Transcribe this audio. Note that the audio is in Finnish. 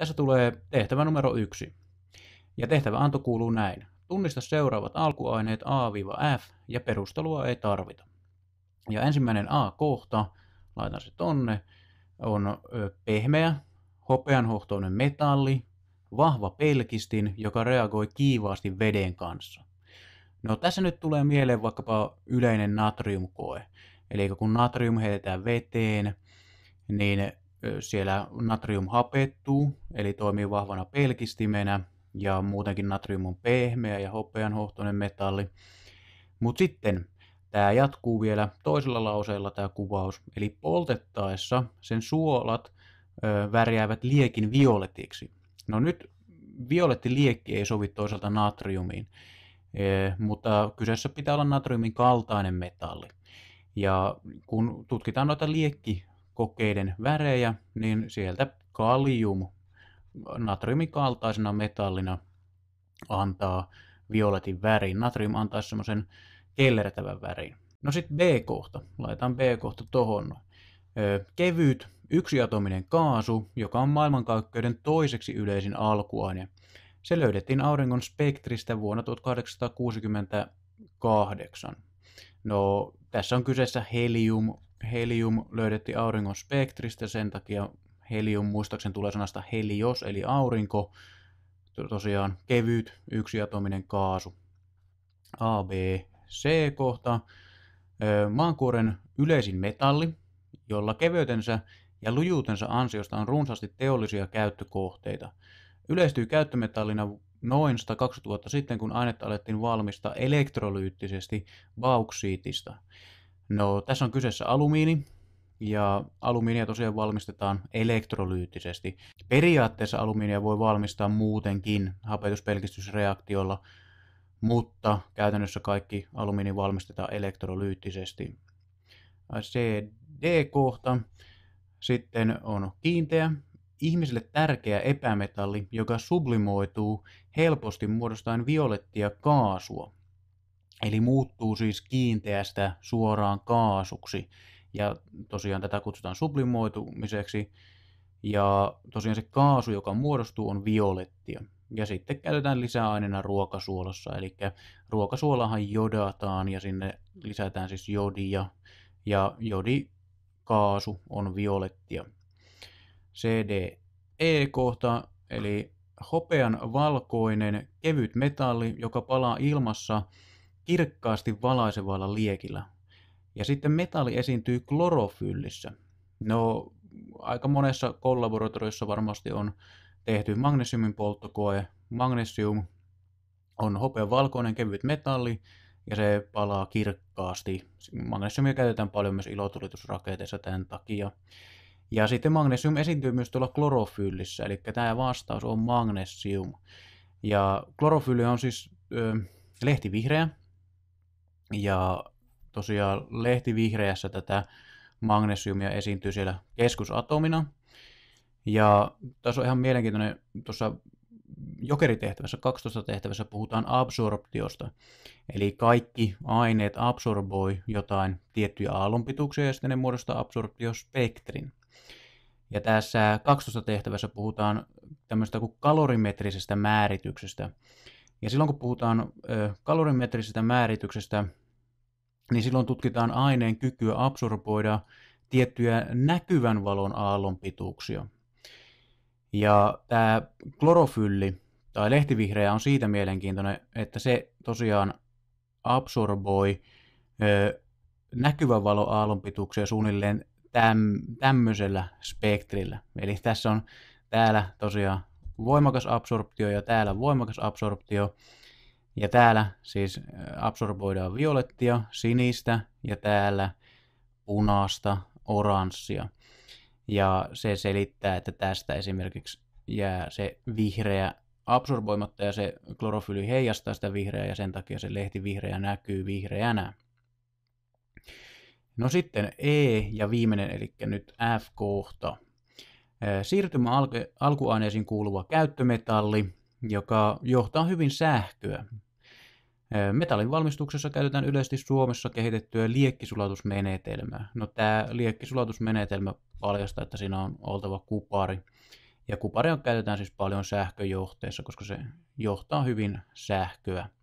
Tässä tulee tehtävä numero yksi. Ja tehtävä anto kuuluu näin. Tunnista seuraavat alkuaineet A-F ja perustelua ei tarvita. Ja ensimmäinen A-kohta, laitan se tonne, on pehmeä, hopeanhohtoinen metalli, vahva pelkistin, joka reagoi kiivaasti veden kanssa. No tässä nyt tulee mieleen vaikkapa yleinen natriumkoe. Eli kun natrium heitetään veteen, niin siellä natrium hapettuu, eli toimii vahvana pelkistimenä, ja muutenkin natrium on pehmeä ja hopeanhohtoinen metalli. Mutta sitten tämä jatkuu vielä toisella lauseella tämä kuvaus, eli poltettaessa sen suolat ö, värjäävät liekin violetiksi. No nyt violetti liekki ei sovi toisaalta natriumiin, e, mutta kyseessä pitää olla natriumin kaltainen metalli. Ja kun tutkitaan noita liekki kokeiden värejä, niin sieltä kalium natriumikaltaisena metallina antaa violetin värin. Natrium antaa semmoisen kellertävän värin. No sitten B-kohta. Laitan B-kohta tuohon. Kevyt yksiatominen kaasu, joka on maailmankaikkeuden toiseksi yleisin alkuaine. Se löydettiin auringon spektristä vuonna 1868. No, tässä on kyseessä helium, helium löydettiin auringon spektristä, sen takia helium muistaakseni tulee sanasta helios, eli aurinko, tosiaan kevyt, yksiatominen kaasu. A, B, C kohta. Maankuoren yleisin metalli, jolla kevyytensä ja lujuutensa ansiosta on runsaasti teollisia käyttökohteita. Yleistyy käyttömetallina noin 120 000 sitten, kun ainetta alettiin valmistaa elektrolyyttisesti bauksiitista. No, tässä on kyseessä alumiini, ja alumiinia tosiaan valmistetaan elektrolyyttisesti. Periaatteessa alumiinia voi valmistaa muutenkin hapetuspelkistysreaktiolla, mutta käytännössä kaikki alumiini valmistetaan elektrolyyttisesti. CD-kohta sitten on kiinteä, ihmisille tärkeä epämetalli, joka sublimoituu helposti muodostaen violettia kaasua. Eli muuttuu siis kiinteästä suoraan kaasuksi. Ja tosiaan tätä kutsutaan sublimoitumiseksi. Ja tosiaan se kaasu, joka muodostuu, on violettia. Ja sitten käytetään lisäaineena ruokasuolassa. Eli ruokasuolahan jodataan ja sinne lisätään siis jodia. Ja jodikaasu on violettia. CDE-kohta, eli hopean valkoinen kevyt metalli, joka palaa ilmassa – kirkkaasti valaisevalla liekillä. Ja sitten metalli esiintyy klorofyllissä. No, aika monessa kollaboratoriossa varmasti on tehty magnesiumin polttokoe. Magnesium on valkoinen kevyt metalli ja se palaa kirkkaasti. Magnesiumia käytetään paljon myös ilotulitusrakenteissa tämän takia. Ja sitten magnesium esiintyy myös tuolla klorofyllissä, eli tämä vastaus on magnesium. Ja klorofylli on siis ö, lehtivihreä, ja tosiaan lehtivihreässä tätä magnesiumia esiintyy siellä keskusatomina. Ja tässä on ihan mielenkiintoinen, tuossa jokeritehtävässä, 12 tehtävässä puhutaan absorptiosta. Eli kaikki aineet absorboi jotain tiettyjä aallonpituuksia ja sitten ne muodostaa absorptiospektrin. Ja tässä 12 tehtävässä puhutaan tämmöistä kuin kalorimetrisestä määrityksestä. Ja silloin kun puhutaan kalorimetrisestä määrityksestä, niin silloin tutkitaan aineen kykyä absorboida tiettyjä näkyvän valon aallonpituuksia. Ja tämä klorofylli tai lehtivihreä on siitä mielenkiintoinen, että se tosiaan absorboi ö, näkyvän valon aallonpituuksia suunnilleen täm, tämmöisellä spektrillä. Eli tässä on täällä tosiaan voimakas absorptio ja täällä voimakas absorptio. Ja täällä siis absorboidaan violettia, sinistä ja täällä punaista, oranssia. Ja se selittää, että tästä esimerkiksi jää se vihreä absorboimatta ja se klorofyli heijastaa sitä vihreää ja sen takia se lehti vihreä näkyy vihreänä. No sitten E ja viimeinen, eli nyt F-kohta. Siirtymä alkuaineisiin kuuluva käyttömetalli joka johtaa hyvin sähköä. Metallin valmistuksessa käytetään yleisesti Suomessa kehitettyä liekkisulatusmenetelmää. No tämä liekkisulatusmenetelmä paljastaa, että siinä on oltava kupari. Ja kuparia käytetään siis paljon sähköjohteessa, koska se johtaa hyvin sähköä.